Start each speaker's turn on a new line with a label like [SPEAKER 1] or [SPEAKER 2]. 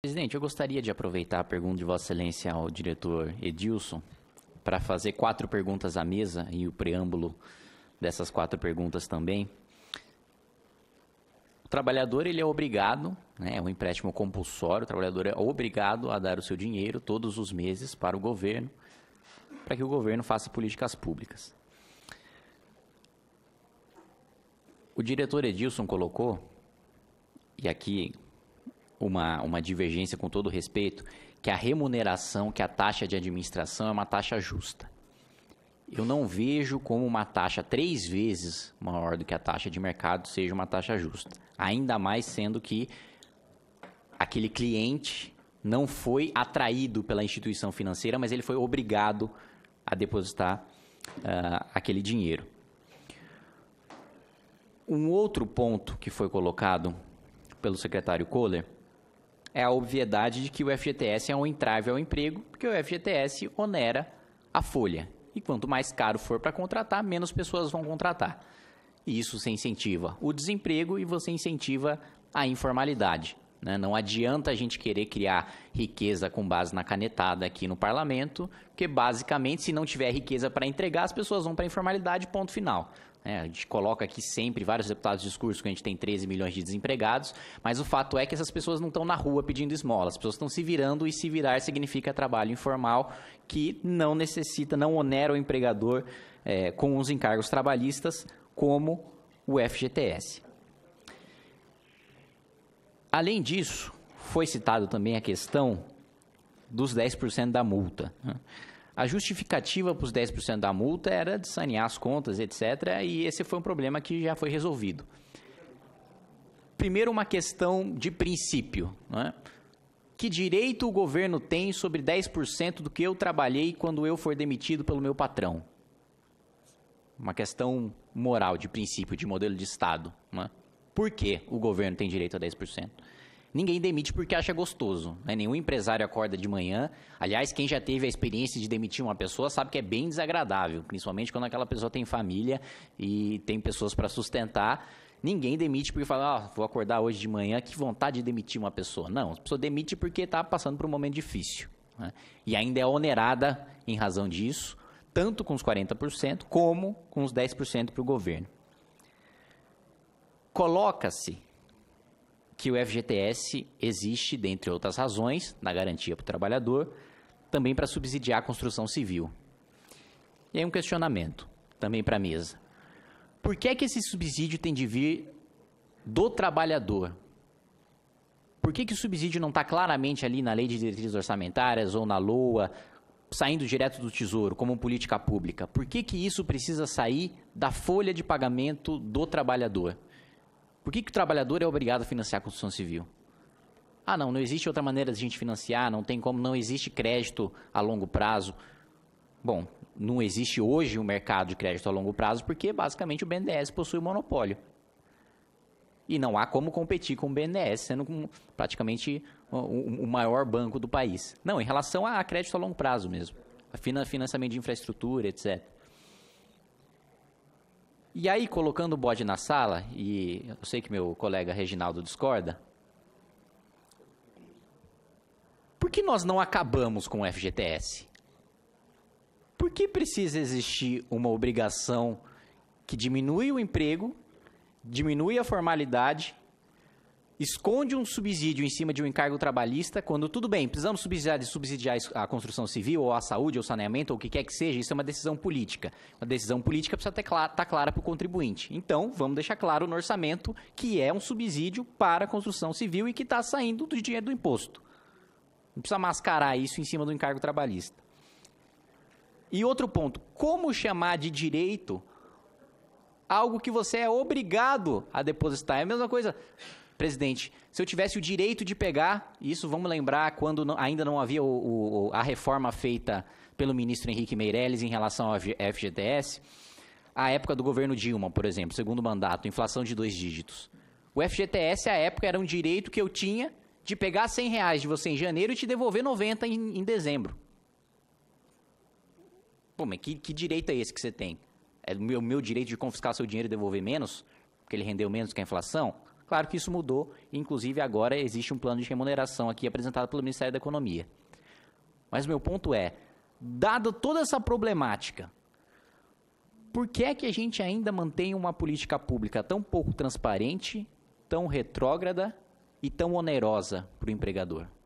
[SPEAKER 1] Presidente, eu gostaria de aproveitar a pergunta de Vossa Excelência ao diretor Edilson para fazer quatro perguntas à mesa e o preâmbulo dessas quatro perguntas também. O trabalhador ele é obrigado, né, é um empréstimo compulsório, o trabalhador é obrigado a dar o seu dinheiro todos os meses para o governo, para que o governo faça políticas públicas. O diretor Edilson colocou, e aqui uma, uma divergência com todo respeito, que a remuneração, que a taxa de administração é uma taxa justa. Eu não vejo como uma taxa três vezes maior do que a taxa de mercado seja uma taxa justa. Ainda mais sendo que aquele cliente não foi atraído pela instituição financeira, mas ele foi obrigado a depositar uh, aquele dinheiro. Um outro ponto que foi colocado pelo secretário Kohler é a obviedade de que o FGTS é um entrave ao emprego, porque o FGTS onera a folha. E quanto mais caro for para contratar, menos pessoas vão contratar. E isso se incentiva o desemprego e você incentiva a informalidade. Né? Não adianta a gente querer criar riqueza com base na canetada aqui no parlamento, porque basicamente, se não tiver riqueza para entregar, as pessoas vão para a informalidade, ponto final. É, a gente coloca aqui sempre vários deputados de discurso que a gente tem 13 milhões de desempregados, mas o fato é que essas pessoas não estão na rua pedindo esmola, as pessoas estão se virando e se virar significa trabalho informal que não necessita, não onera o empregador é, com os encargos trabalhistas como o FGTS. Além disso, foi citado também a questão dos 10% da multa. Né? A justificativa para os 10% da multa era de sanear as contas, etc. E esse foi um problema que já foi resolvido. Primeiro, uma questão de princípio. Né? Que direito o governo tem sobre 10% do que eu trabalhei quando eu for demitido pelo meu patrão? Uma questão moral, de princípio, de modelo de Estado. Né? Por que o governo tem direito a 10%? Ninguém demite porque acha gostoso. Né? Nenhum empresário acorda de manhã. Aliás, quem já teve a experiência de demitir uma pessoa sabe que é bem desagradável, principalmente quando aquela pessoa tem família e tem pessoas para sustentar. Ninguém demite porque fala, ah, vou acordar hoje de manhã, que vontade de demitir uma pessoa. Não, a pessoa demite porque está passando por um momento difícil. Né? E ainda é onerada em razão disso, tanto com os 40% como com os 10% para o governo. Coloca-se que o FGTS existe, dentre outras razões, na garantia para o trabalhador, também para subsidiar a construção civil. E aí um questionamento, também para a mesa. Por que é que esse subsídio tem de vir do trabalhador? Por que, que o subsídio não está claramente ali na lei de diretrizes orçamentárias ou na LOA, saindo direto do Tesouro, como política pública? Por que, que isso precisa sair da folha de pagamento do trabalhador? Por que, que o trabalhador é obrigado a financiar a construção civil? Ah, não, não existe outra maneira de a gente financiar, não tem como, não existe crédito a longo prazo. Bom, não existe hoje o um mercado de crédito a longo prazo porque basicamente o BNDES possui um monopólio. E não há como competir com o BNDES, sendo praticamente o maior banco do país. Não, em relação a crédito a longo prazo mesmo, financiamento de infraestrutura, etc. E aí, colocando o bode na sala, e eu sei que meu colega Reginaldo discorda, por que nós não acabamos com o FGTS? Por que precisa existir uma obrigação que diminui o emprego, diminui a formalidade esconde um subsídio em cima de um encargo trabalhista, quando tudo bem, precisamos subsidiar, subsidiar a construção civil, ou a saúde, ou saneamento, ou o que quer que seja, isso é uma decisão política. Uma decisão política precisa estar clara, tá clara para o contribuinte. Então, vamos deixar claro no orçamento que é um subsídio para a construção civil e que está saindo do dinheiro do imposto. Não precisa mascarar isso em cima do encargo trabalhista. E outro ponto, como chamar de direito algo que você é obrigado a depositar? É a mesma coisa. Presidente, se eu tivesse o direito de pegar, isso vamos lembrar quando não, ainda não havia o, o, a reforma feita pelo ministro Henrique Meirelles em relação ao FGTS, a época do governo Dilma, por exemplo, segundo mandato, inflação de dois dígitos. O FGTS, à época, era um direito que eu tinha de pegar 100 reais de você em janeiro e te devolver 90 em, em dezembro. Pô, mas que, que, direito é esse que você tem? É o meu, meu direito de confiscar seu dinheiro e devolver menos? Porque ele rendeu menos que a inflação? Claro que isso mudou, inclusive agora existe um plano de remuneração aqui apresentado pelo Ministério da Economia. Mas meu ponto é, dada toda essa problemática, por que é que a gente ainda mantém uma política pública tão pouco transparente, tão retrógrada e tão onerosa para o empregador?